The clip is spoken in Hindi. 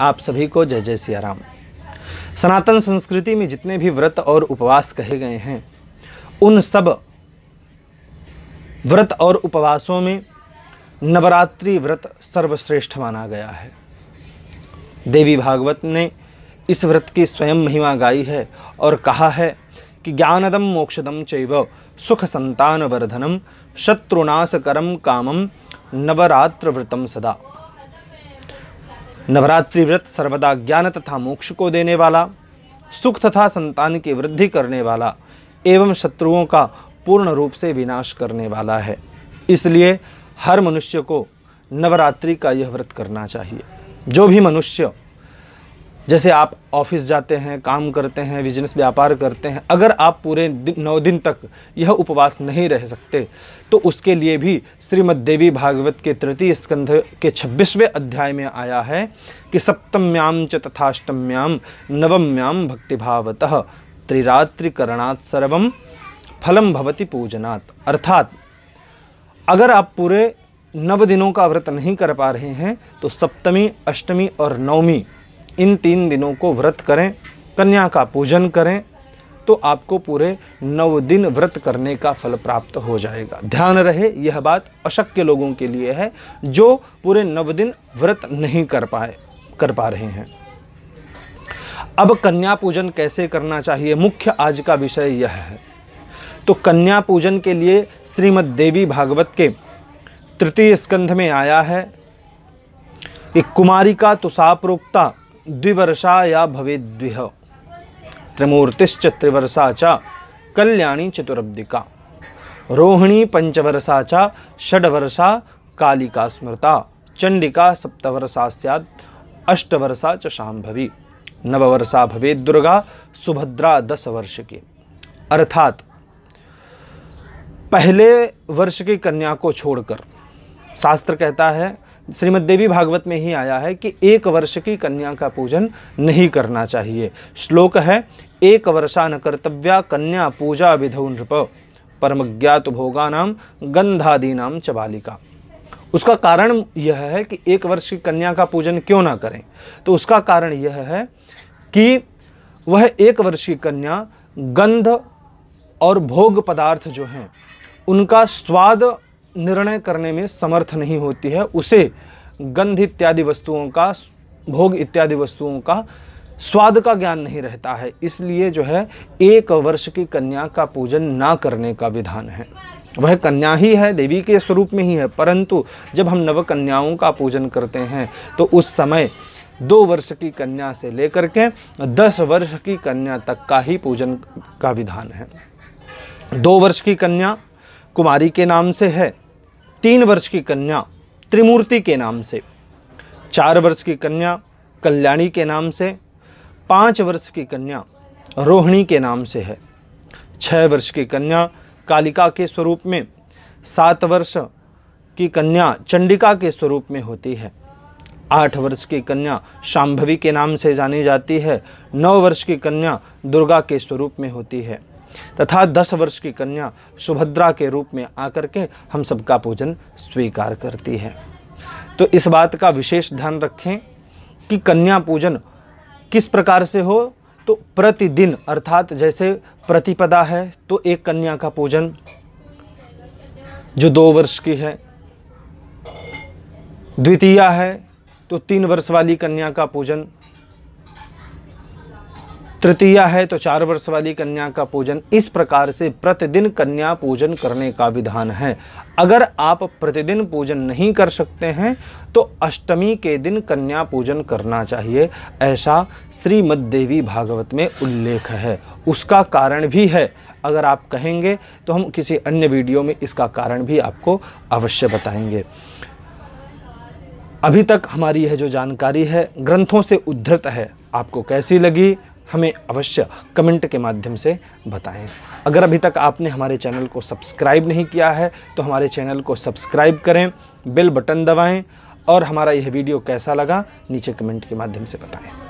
आप सभी को जय जय सिया राम सनातन संस्कृति में जितने भी व्रत और उपवास कहे गए हैं उन सब व्रत और उपवासों में नवरात्रि व्रत सर्वश्रेष्ठ माना गया है देवी भागवत ने इस व्रत की स्वयं महिमा गाई है और कहा है कि ज्ञानदम मोक्षदम चैव सुख संतान वर्धनम शत्रुनाशकरम कामम नवरात्र व्रतम सदा नवरात्रि व्रत सर्वदा ज्ञान तथा मोक्ष को देने वाला सुख तथा संतान की वृद्धि करने वाला एवं शत्रुओं का पूर्ण रूप से विनाश करने वाला है इसलिए हर मनुष्य को नवरात्रि का यह व्रत करना चाहिए जो भी मनुष्य जैसे आप ऑफिस जाते हैं काम करते हैं बिजनेस व्यापार करते हैं अगर आप पूरे दिन, नौ दिन तक यह उपवास नहीं रह सकते तो उसके लिए भी श्रीमद देवी भागवत के तृतीय स्कंध के छब्बीसवें अध्याय में आया है कि सप्तम्याम च तथाष्टम्याम नवम्याम भक्तिभावत त्रिरात्रिकरणात् सर्वम फलम भवति पूजनात् अर्थात अगर आप पूरे नव दिनों का व्रत नहीं कर पा रहे हैं तो सप्तमी अष्टमी और नवमी इन तीन दिनों को व्रत करें कन्या का पूजन करें तो आपको पूरे नौ दिन व्रत करने का फल प्राप्त हो जाएगा ध्यान रहे यह बात अशक्य लोगों के लिए है जो पूरे नव दिन व्रत नहीं कर पाए कर पा रहे हैं अब कन्या पूजन कैसे करना चाहिए मुख्य आज का विषय यह है तो कन्या पूजन के लिए श्रीमद देवी भागवत के तृतीय स्कंध में आया है कि कुमारिका तुषाप्रोक्ता द्विवर्षाया भवेद्विह त्रिमूर्तिश्च त्रिवर्षा च कल्याणी चतुरब्दिका रोहिणी पंचवर्षा च षडवर्षा कालिका स्मृता चंडिका सप्तवर्षा सैद अष्टवर्षा च शांभवी नववर्षा भवे दुर्गा सुभद्रा दस वर्ष की अर्थात पहले वर्ष की कन्या को छोड़कर शास्त्र कहता है श्रीमद देवी भागवत में ही आया है कि एक वर्ष की कन्या का पूजन नहीं करना चाहिए श्लोक है एक वर्षा न कर्तव्या कन्या पूजा विधौ नृप परम ज्ञात भोगानाम गंधादीनाम च बालिका उसका कारण यह है कि एक वर्ष की कन्या का पूजन क्यों ना करें तो उसका कारण यह है कि वह एक वर्ष की कन्या गंध और भोग पदार्थ जो हैं उनका स्वाद निर्णय करने में समर्थ नहीं होती है उसे गंध इत्यादि वस्तुओं का भोग इत्यादि वस्तुओं का स्वाद का ज्ञान नहीं रहता है इसलिए जो है एक वर्ष की कन्या का पूजन ना करने का विधान है वह कन्या ही है देवी के स्वरूप में ही है परंतु जब हम नव कन्याओं का पूजन करते हैं तो उस समय दो वर्ष की कन्या से लेकर के दस वर्ष की कन्या तक का ही पूजन का विधान है दो वर्ष की कन्या कुमारी के नाम से है तीन वर्ष की कन्या त्रिमूर्ति के नाम से चार वर्ष की कन्या कल्याणी के नाम से पाँच वर्ष की कन्या रोहिणी के नाम से है छः वर्ष की कन्या कालिका के स्वरूप में सात वर्ष की कन्या चंडिका के स्वरूप में होती है आठ वर्ष की कन्या शाम्भवी के नाम से जानी जाती है नौ वर्ष की कन्या दुर्गा के स्वरूप में होती है तथा दस वर्ष की कन्या सुभद्रा के रूप में आकर के हम सबका पूजन स्वीकार करती है तो इस बात का विशेष ध्यान रखें कि कन्या पूजन किस प्रकार से हो तो प्रतिदिन अर्थात जैसे प्रतिपदा है तो एक कन्या का पूजन जो दो वर्ष की है द्वितीया है तो तीन वर्ष वाली कन्या का पूजन तृतीया है तो चार वर्ष वाली कन्या का पूजन इस प्रकार से प्रतिदिन कन्या पूजन करने का विधान है अगर आप प्रतिदिन पूजन नहीं कर सकते हैं तो अष्टमी के दिन कन्या पूजन करना चाहिए ऐसा श्रीमद देवी भागवत में उल्लेख है उसका कारण भी है अगर आप कहेंगे तो हम किसी अन्य वीडियो में इसका कारण भी आपको अवश्य बताएंगे अभी तक हमारी यह जो जानकारी है ग्रंथों से उद्धृत है आपको कैसी लगी हमें अवश्य कमेंट के माध्यम से बताएं अगर अभी तक आपने हमारे चैनल को सब्सक्राइब नहीं किया है तो हमारे चैनल को सब्सक्राइब करें बेल बटन दबाएं और हमारा यह वीडियो कैसा लगा नीचे कमेंट के माध्यम से बताएं